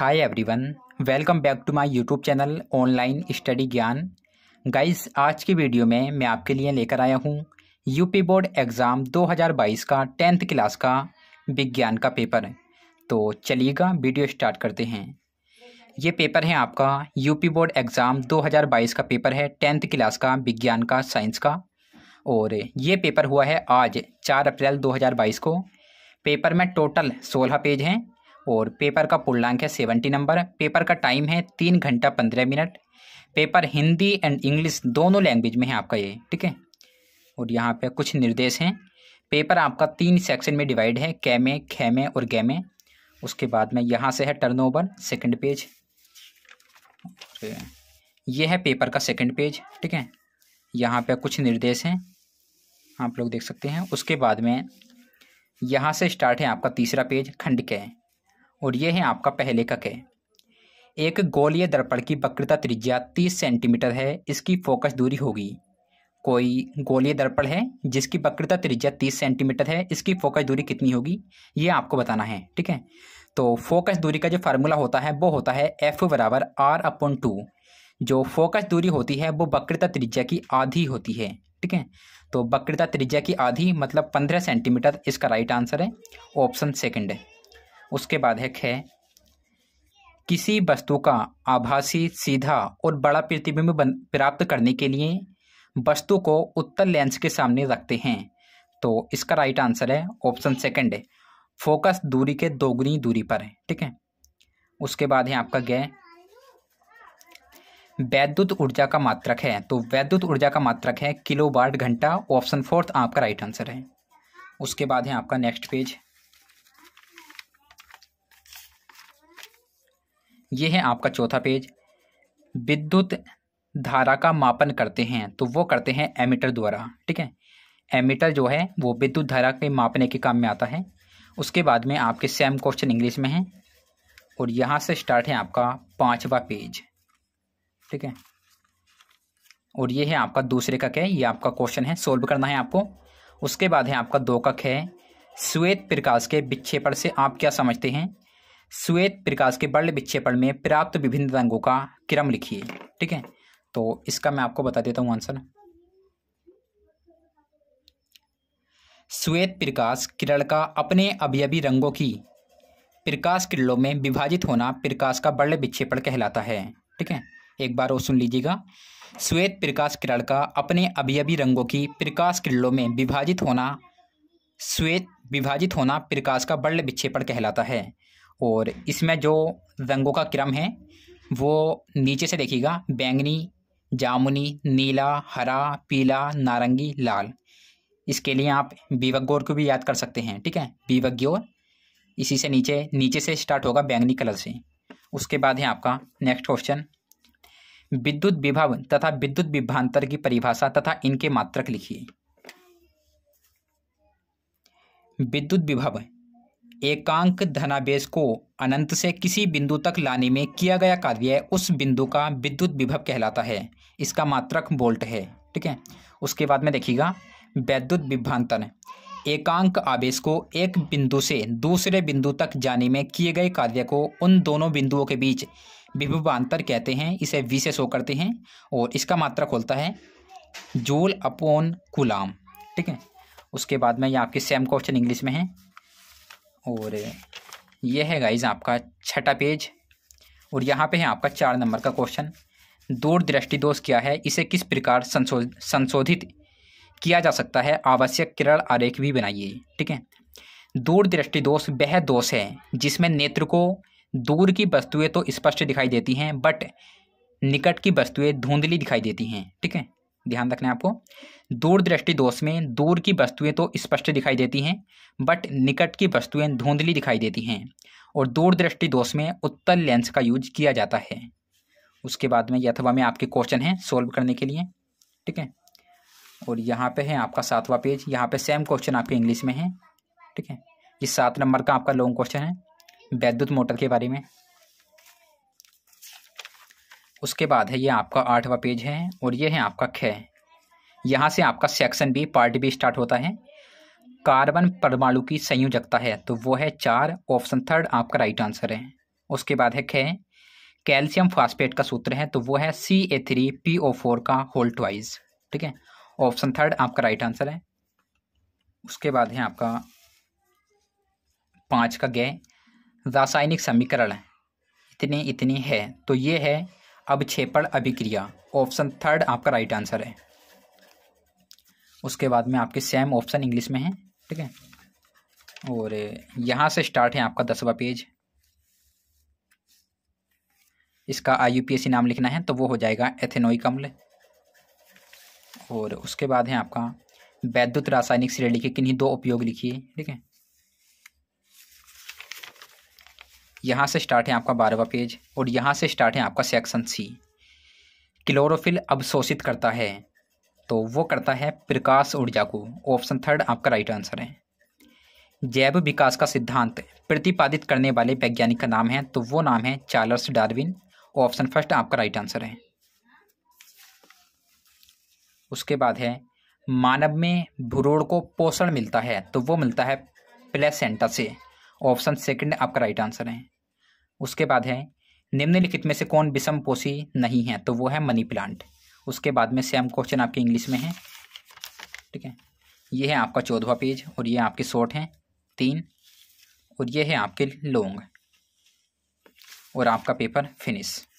hi everyone welcome back to my YouTube channel online study Gyan guys आज की video में मैं आपके लिए लेकर आया हूँ यूपी बोर्ड एग्ज़ाम 2022 का टेंथ क्लास का विज्ञान का पेपर तो चलिएगा वीडियो स्टार्ट करते हैं ये पेपर है आपका यूपी बोर्ड एग्ज़ाम 2022 का पेपर है टेंथ क्लास का विज्ञान का साइंस का और ये पेपर हुआ है आज चार अप्रैल दो को पेपर में टोटल सोलह पेज हैं और पेपर का पूर्णांक है सेवेंटी नंबर पेपर का टाइम है तीन घंटा पंद्रह minute paper Hindi and English दोनों लैंग्वेज में है आपका ये ठीक है और यहाँ पे कुछ निर्देश हैं पेपर आपका तीन सेक्शन में डिवाइड है कैमे खेमे और गैमे उसके बाद में यहाँ से है टर्न ओवर सेकेंड पेज ये है पेपर का सेकेंड पेज ठीक है यहाँ पे कुछ निर्देश हैं आप लोग देख सकते हैं उसके बाद में यहाँ से स्टार्ट है आपका तीसरा पेज खंड के और ये है आपका पहले का के एक गोलीय दर्पण की वक्रता त्रिज्या 30 सेंटीमीटर है इसकी फोकस दूरी होगी कोई गोलीय दर्पण है जिसकी वक्रता त्रिज्या 30 सेंटीमीटर है इसकी फोकस दूरी कितनी होगी ये आपको बताना है ठीक है तो फोकस दूरी का जो फार्मूला होता है वो होता है एफ बराबर आर अपॉन टू जो फोकस दूरी होती है वो वक्रता त्रिज्या की आधी होती है ठीक है तो वक्रता त्रिज्या की आधी मतलब पंद्रह सेंटीमीटर इसका राइट आंसर है ऑप्शन सेकेंड है उसके बाद है खे किसी वस्तु का आभासी सीधा और बड़ा प्रतिबिंब प्राप्त करने के लिए वस्तु को उत्तर लेंस के सामने रखते हैं तो इसका राइट आंसर है ऑप्शन सेकंड है फोकस दूरी के दोगुनी दूरी पर है ठीक है उसके बाद है आपका गय वैद्युत ऊर्जा का मात्रक है तो वैद्युत ऊर्जा का मात्रक है किलो वाट घंटा ऑप्शन फोर्थ आपका राइट आंसर है उसके बाद है आपका नेक्स्ट पेज ये है आपका चौथा पेज विद्युत धारा का मापन करते हैं तो वो करते हैं एमीटर द्वारा ठीक है एमीटर जो है वो विद्युत धारा के मापने के काम में आता है उसके बाद में आपके सेम क्वेश्चन इंग्लिश में है और यहाँ से स्टार्ट है आपका पाँचवा पेज ठीक है और ये है आपका दूसरे का क्या है ये आपका क्वेश्चन है सोल्व करना है आपको उसके बाद है आपका दो कक है श्वेत प्रकाश के विक्षेपण से आप क्या समझते हैं श्वेत प्रकाश के बड़े विक्षेपण में प्राप्त विभिन्न रंगों का क्रम लिखिए ठीक है तो इसका मैं आपको बता देता हूं आंसर श्वेत प्रकाश किरण का अपने अभियवी रंगों की प्रकाश किरणों में विभाजित होना प्रकाश का बड़े विक्षेपण कहलाता है ठीक है एक बार और सुन लीजिएगा श्वेत प्रकाश किरण का अपने अभियवी रंगों की प्रकाश किरणों में विभाजित होना श्वेत विभाजित होना प्रकाश का बड़े विक्षेपण कहलाता है और इसमें जो रंगों का क्रम है वो नीचे से देखिएगा बैंगनी जामुनी नीला हरा पीला नारंगी लाल इसके लिए आप बीवक को भी याद कर सकते हैं ठीक है बीवक इसी से नीचे नीचे से स्टार्ट होगा बैंगनी कलर से उसके बाद है आपका नेक्स्ट क्वेश्चन विद्युत विभव तथा विद्युत विभांतर की परिभाषा तथा इनके मात्रक लिखिए विद्युत विभव एकांक धनावेश को अनंत से किसी बिंदु तक लाने में किया गया कार्य उस बिंदु का विद्युत विभव कहलाता है इसका मात्रक बोल्ट है ठीक है उसके बाद में देखिएगा वैद्युत विभ्रांतन एकांक आवेश को एक बिंदु से दूसरे बिंदु तक जाने में किए गए कार्य को उन दोनों बिंदुओं के बीच विभवान्तर कहते हैं इसे विशेष हो करते हैं और इसका मात्रक खोलता है जूल अपोन कुलाम ठीक है उसके बाद में ये आपके सेम क्वेश्चन इंग्लिश में है और ये है गाइज आपका छठा पेज और यहाँ पे है आपका चार नंबर का क्वेश्चन दृष्टि दोष क्या है इसे किस प्रकार संशोधित किया जा सकता है आवश्यक किरण आरेख भी बनाइए ठीक है दृष्टि दोष वह दोष है जिसमें नेत्र को दूर की वस्तुएं तो स्पष्ट दिखाई देती हैं बट निकट की वस्तुएं धुंधली दिखाई देती हैं ठीक है ध्यान रखना है आपको दूरदृष्टि दोष में दूर की वस्तुएं तो स्पष्ट दिखाई देती हैं बट निकट की वस्तुएं धुंधली दिखाई देती हैं और दूरदृष्टि दोष में उत्तल लेंस का यूज किया जाता है उसके बाद में यथवा में आपके क्वेश्चन हैं सोल्व करने के लिए ठीक है और यहाँ पे है आपका सातवां पेज यहाँ पे सेम क्वेश्चन आपके इंग्लिश में है ठीक है ये सात नंबर का आपका लॉन्ग क्वेश्चन है वैद्युत मोटर के बारे में उसके बाद है ये आपका आठवां पेज है और ये है आपका ख यहाँ से आपका section B part B start होता है कार्बन परमाणु की संयोजकता है तो वो है चार ऑप्शन थर्ड आपका राइट आंसर है उसके बाद है ख कैल्शियम फास्फेट का सूत्र है तो वो है C A three P O four का होल ट्वाइज ठीक है ऑप्शन थर्ड आपका राइट आंसर है उसके बाद है आपका पाँच का गय रासायनिक समीकरण इतनी इतनी है तो ये है अवक्षेपण अभिक्रिया ऑप्शन थर्ड आपका राइट आंसर है उसके बाद में आपके सेम ऑप्शन इंग्लिश में है ठीक है और यहाँ से स्टार्ट है आपका दसवा पेज इसका आई नाम लिखना है तो वो हो जाएगा एथेनोई कम्ल और उसके बाद है आपका वैद्युत रासायनिक श्रेणी के किन्हीं दो उपयोग लिखिए ठीक है यहाँ से स्टार्ट है आपका बारहवा पेज और यहाँ से स्टार्ट है आपका सेक्शन सी क्लोरोफिल अब शोषित करता है तो वो करता है प्रकाश ऊर्जा को ऑप्शन थर्ड आपका राइट आंसर है जैव विकास का सिद्धांत प्रतिपादित करने वाले वैज्ञानिक का नाम है तो वो नाम है चार्ल्स डार्विन ऑप्शन फर्स्ट आपका राइट आंसर है उसके बाद है मानव में भ्रूण को पोषण मिलता है तो वो मिलता है प्लेसेंटा से ऑप्शन सेकंड आपका राइट आंसर है उसके बाद है निम्नलिखित में से कौन विषम पोषी नहीं है तो वो है मनी प्लांट उसके बाद में सेम क्वेश्चन आपके इंग्लिश में है ठीक है ये है आपका चौदवा पेज और ये आपके शॉर्ट हैं तीन और ये है आपके लॉन्ग और आपका पेपर फिनिश